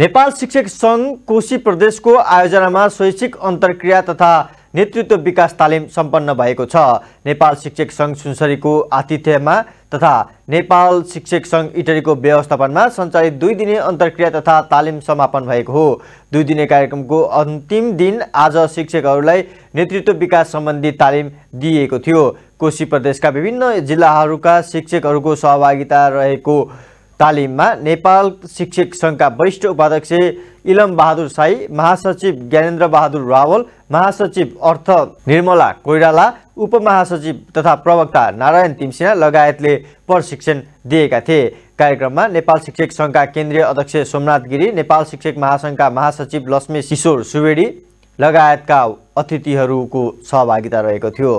नेपाल शिक्षक सङ्घ कोशी प्रदेशको आयोजनामा शैक्षिक अन्तर्क्रिया तथा नेतृत्व विकास तालिम सम्पन्न भएको छ नेपाल शिक्षक सङ्घ सुनसरीको आतिथ्यमा तथा नेपाल शिक्षक सङ्घ इटरीको व्यवस्थापनमा सञ्चालित दुई दिने अन्तर्क्रिया तथा तालिम समापन भएको हो दुई दिने कार्यक्रमको अन्तिम दिन आज शिक्षकहरूलाई नेतृत्व विकास सम्बन्धी तालिम दिइएको थियो कोशी प्रदेशका विभिन्न जिल्लाहरूका शिक्षकहरूको सहभागिता रहेको तालिममा नेपाल शिक्षक सङ्घका वरिष्ठ उपाध्यक्ष इलम बहादुर साई महासचिव ज्ञानेन्द्र बहादुर रावल महासचिव अर्थ निर्मला कोइराला उपमहासचिव तथा प्रवक्ता नारायण तिमसिना लगायतले प्रशिक्षण दिएका थिए कार्यक्रममा नेपाल शिक्षक सङ्घका केन्द्रीय अध्यक्ष सोमनाथ गिरी नेपाल शिक्षक महासङ्घका महासचिव लक्ष्मी किशोर सुवेडी लगायतका अतिथिहरूको सहभागिता रहेको थियो